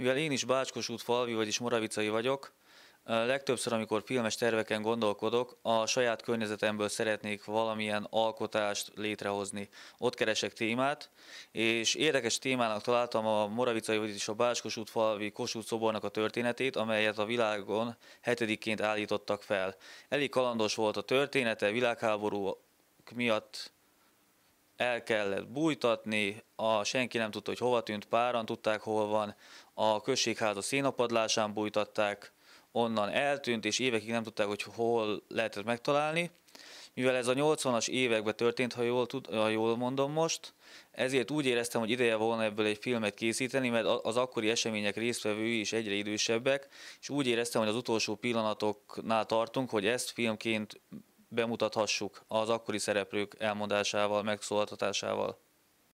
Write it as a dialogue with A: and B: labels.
A: Mivel én is Bácskos út falvi, vagyis Moravicai vagyok, legtöbbször, amikor filmes terveken gondolkodok, a saját környezetemből szeretnék valamilyen alkotást létrehozni. Ott keresek témát, és érdekes témának találtam a Moravicai, vagyis a Bácskos út falvi Kossuth szobornak a történetét, amelyet a világon hetediként állítottak fel. Elég kalandos volt a története, világháború miatt el kellett bújtatni, a, senki nem tudta, hogy hova tűnt, páran tudták, hol van, a községháza színapadlásán bújtatták, onnan eltűnt, és évekig nem tudták, hogy hol lehetett megtalálni. Mivel ez a 80-as években történt, ha jól, tud, ha jól mondom most, ezért úgy éreztem, hogy ideje volna ebből egy filmet készíteni, mert az akkori események résztvevői is egyre idősebbek, és úgy éreztem, hogy az utolsó pillanatoknál tartunk, hogy ezt filmként bemutathassuk az akkori szereplők elmondásával, megszólaltatásával.